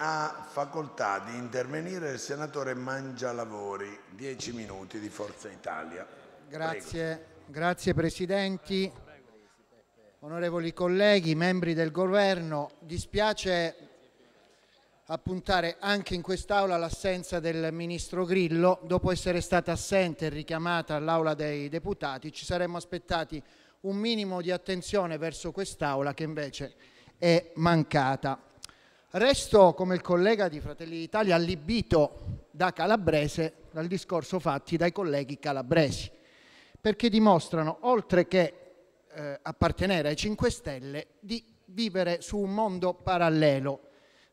ha facoltà di intervenire il senatore Mangialavori, 10 minuti di Forza Italia. Grazie, grazie Presidenti, onorevoli colleghi, membri del Governo. Dispiace appuntare anche in quest'Aula l'assenza del Ministro Grillo. Dopo essere stata assente e richiamata all'Aula dei Deputati ci saremmo aspettati un minimo di attenzione verso quest'Aula che invece è mancata. Resto, come il collega di Fratelli d'Italia, allibito da calabrese dal discorso fatti dai colleghi calabresi, perché dimostrano, oltre che eh, appartenere ai 5 Stelle, di vivere su un mondo parallelo,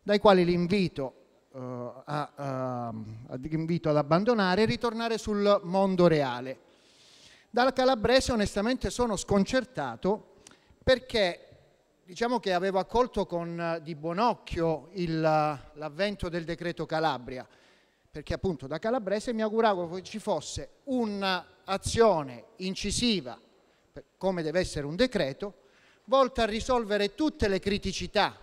dai quali l'invito eh, a, eh, ad abbandonare e ritornare sul mondo reale. Dalla calabrese onestamente sono sconcertato perché diciamo che avevo accolto con, eh, di buon occhio eh, l'avvento del decreto Calabria, perché appunto da calabrese mi auguravo che ci fosse un'azione incisiva, come deve essere un decreto, volta a risolvere tutte le criticità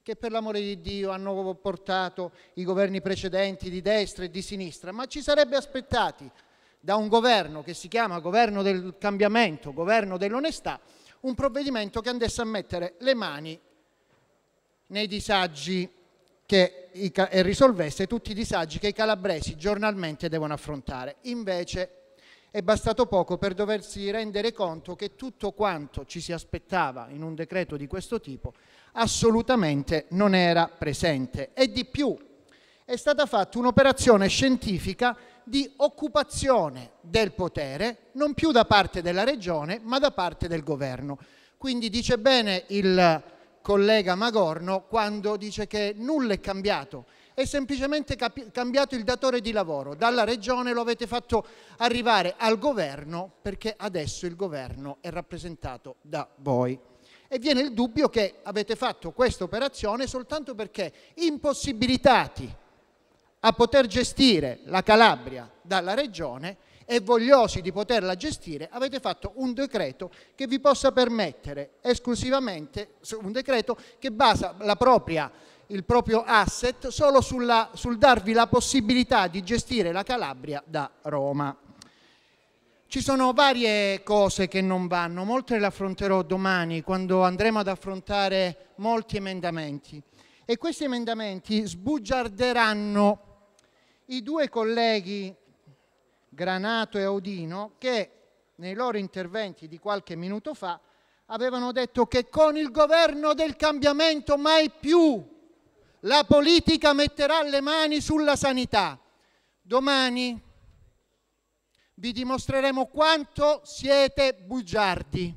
che per l'amore di Dio hanno portato i governi precedenti di destra e di sinistra, ma ci sarebbe aspettati da un governo che si chiama governo del cambiamento, governo dell'onestà, un provvedimento che andesse a mettere le mani nei disagi che, e risolvesse tutti i disagi che i calabresi giornalmente devono affrontare. Invece è bastato poco per doversi rendere conto che tutto quanto ci si aspettava in un decreto di questo tipo assolutamente non era presente. E di più, è stata fatta un'operazione scientifica di occupazione del potere, non più da parte della Regione, ma da parte del governo. Quindi dice bene il collega Magorno quando dice che nulla è cambiato, è semplicemente cambiato il datore di lavoro, dalla Regione lo avete fatto arrivare al governo perché adesso il governo è rappresentato da voi e viene il dubbio che avete fatto questa operazione soltanto perché impossibilitati a poter gestire la Calabria dalla regione e vogliosi di poterla gestire, avete fatto un decreto che vi possa permettere esclusivamente, un decreto che basa propria, il proprio asset solo sulla, sul darvi la possibilità di gestire la Calabria da Roma. Ci sono varie cose che non vanno, molte le affronterò domani quando andremo ad affrontare molti emendamenti e questi emendamenti sbugiarderanno i due colleghi Granato e Audino che nei loro interventi di qualche minuto fa avevano detto che con il governo del cambiamento mai più la politica metterà le mani sulla sanità. Domani vi dimostreremo quanto siete bugiardi.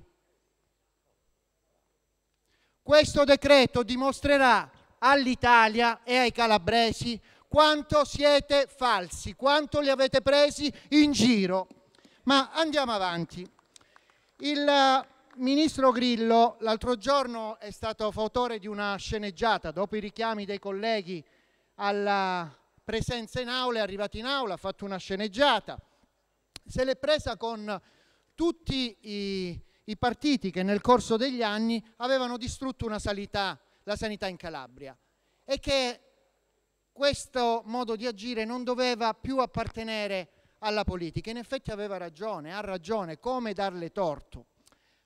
Questo decreto dimostrerà all'Italia e ai calabresi quanto siete falsi, quanto li avete presi in giro. Ma andiamo avanti. Il eh, ministro Grillo l'altro giorno è stato fautore di una sceneggiata, dopo i richiami dei colleghi alla presenza in aula, è arrivato in aula, ha fatto una sceneggiata, se l'è presa con tutti i, i partiti che nel corso degli anni avevano distrutto una sanità, la sanità in Calabria e che questo modo di agire non doveva più appartenere alla politica. In effetti aveva ragione, ha ragione, come darle torto?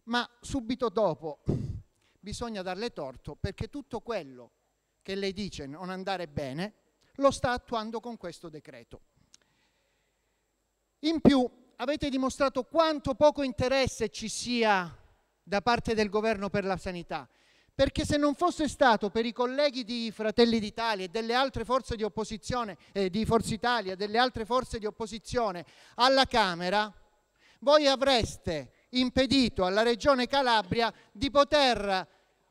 Ma subito dopo bisogna darle torto perché tutto quello che lei dice non andare bene lo sta attuando con questo decreto. In più avete dimostrato quanto poco interesse ci sia da parte del governo per la sanità. Perché se non fosse stato per i colleghi di Fratelli d'Italia e delle altre forze di opposizione, eh, di Forza Italia, delle altre forze di opposizione alla Camera, voi avreste impedito alla Regione Calabria di poter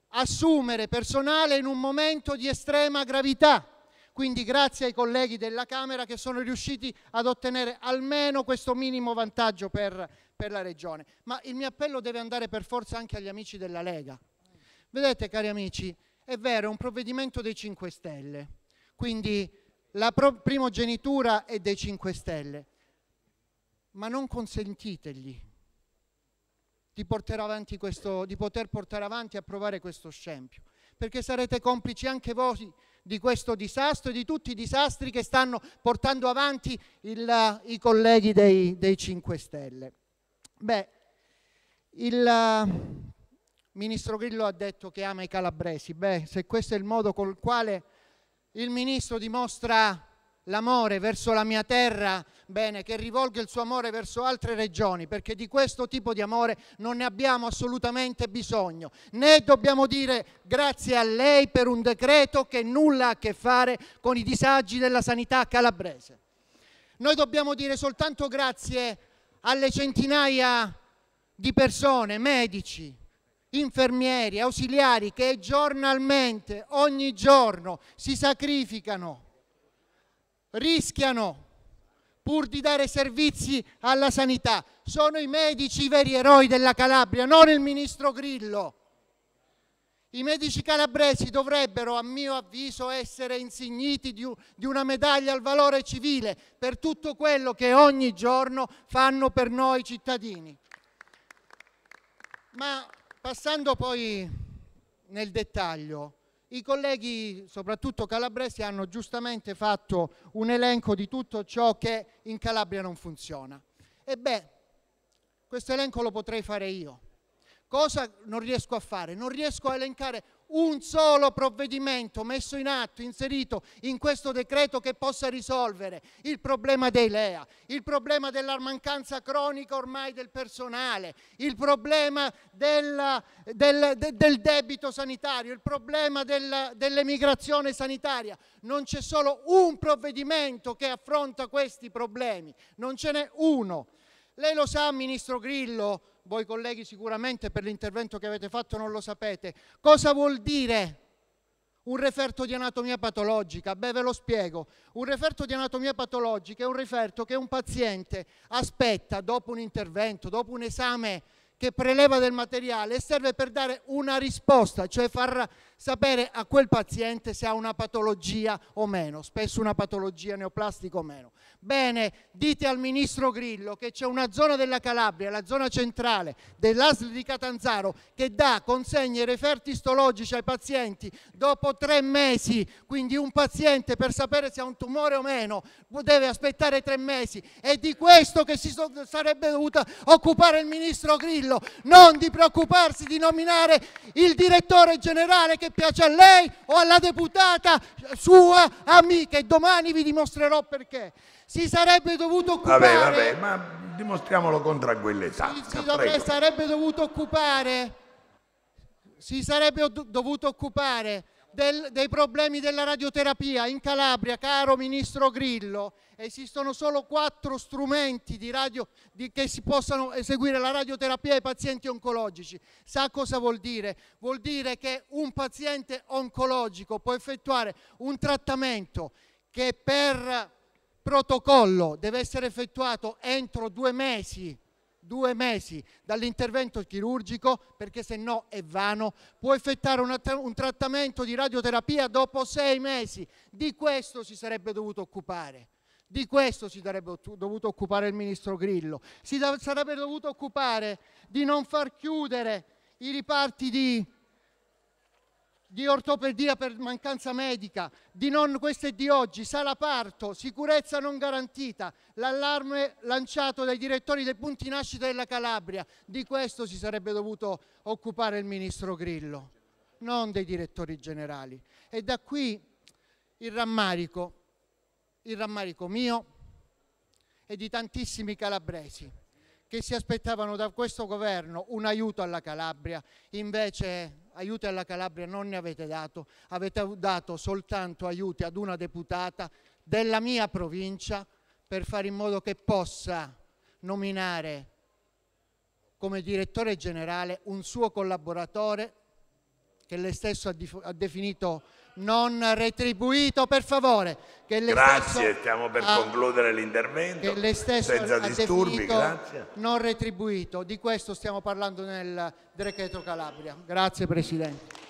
assumere personale in un momento di estrema gravità. Quindi grazie ai colleghi della Camera che sono riusciti ad ottenere almeno questo minimo vantaggio per, per la Regione. Ma il mio appello deve andare per forza anche agli amici della Lega. Vedete, cari amici, è vero, è un provvedimento dei 5 Stelle, quindi la primogenitura è dei 5 Stelle, ma non consentitegli di, questo, di poter portare avanti e approvare questo scempio, perché sarete complici anche voi di questo disastro e di tutti i disastri che stanno portando avanti il, i colleghi dei, dei, 5 Stelle. Beh, il, ministro Grillo ha detto che ama i calabresi. Beh, se questo è il modo col quale il ministro dimostra l'amore verso la mia terra, bene, che rivolga il suo amore verso altre regioni, perché di questo tipo di amore non ne abbiamo assolutamente bisogno, né dobbiamo dire grazie a lei per un decreto che nulla ha a che fare con i disagi della sanità calabrese. Noi dobbiamo dire soltanto grazie alle centinaia di persone, medici, infermieri, ausiliari che giornalmente, ogni giorno, si sacrificano, rischiano pur di dare servizi alla sanità. Sono i medici i veri eroi della Calabria, non il ministro Grillo. I medici calabresi dovrebbero, a mio avviso, essere insigniti di, di una medaglia al valore civile per tutto quello che ogni giorno fanno per noi cittadini. Ma Passando poi nel dettaglio, i colleghi, soprattutto calabresi, hanno giustamente fatto un elenco di tutto ciò che in Calabria non funziona. E beh, questo elenco lo potrei fare io. Cosa non riesco a fare? Non riesco a elencare un solo provvedimento messo in atto, inserito in questo decreto che possa risolvere il problema dei LEA, il problema della mancanza cronica ormai del personale, il problema del, del, del debito sanitario, il problema del, dell'emigrazione sanitaria. Non c'è solo un provvedimento che affronta questi problemi, non ce n'è uno. Lei lo sa, Ministro Grillo, voi colleghi sicuramente per l'intervento che avete fatto non lo sapete, cosa vuol dire un referto di anatomia patologica? Beh, ve lo spiego. Un referto di anatomia patologica è un referto che un paziente aspetta dopo un intervento, dopo un esame che preleva del materiale e serve per dare una risposta, cioè far sapere a quel paziente se ha una patologia o meno, spesso una patologia neoplastica o meno. Bene, dite al ministro Grillo che c'è una zona della Calabria, la zona centrale dell'ASL di Catanzaro, che dà consegne e referti istologici ai pazienti dopo tre mesi, quindi un paziente per sapere se ha un tumore o meno deve aspettare tre mesi. È di questo che si sarebbe dovuto occupare il ministro Grillo, non di preoccuparsi di nominare il direttore generale che piace a lei o alla deputata sua amica e domani vi dimostrerò perché si sarebbe dovuto occupare. Vabbè, vabbè, ma dimostriamolo con tranquillità. Si, si dovrebbe, sarebbe dovuto occupare. Si sarebbe dovuto occupare del, dei problemi della radioterapia in Calabria, caro ministro Grillo. Esistono solo quattro strumenti di radio, di, che si possano eseguire la radioterapia ai pazienti oncologici. Sa cosa vuol dire? Vuol dire che un paziente oncologico può effettuare un trattamento che per protocollo deve essere effettuato entro due mesi, due mesi dall'intervento chirurgico perché se no è vano, può effettuare un, un trattamento di radioterapia dopo sei mesi. Di questo si sarebbe dovuto occupare. Di questo si sarebbe dovuto occupare il ministro Grillo. Si sarebbe dovuto occupare di non far chiudere i riparti di di ortopedia per mancanza medica, di non questo e di oggi, sala parto, sicurezza non garantita, l'allarme lanciato dai direttori dei punti nascita della Calabria, di questo si sarebbe dovuto occupare il ministro Grillo, non dei direttori generali. E da qui il rammarico, il rammarico mio e di tantissimi calabresi che si aspettavano da questo governo un aiuto alla Calabria, invece aiuti alla Calabria non ne avete dato, avete dato soltanto aiuti ad una deputata della mia provincia per fare in modo che possa nominare come direttore generale un suo collaboratore che lei stesso ha, definito non retribuito, per favore. grazie, stiamo per a, concludere l'intervento. Che lei stesso senza disturbi, grazie. Non retribuito, di questo stiamo parlando nel Drecheto Calabria. Grazie Presidente.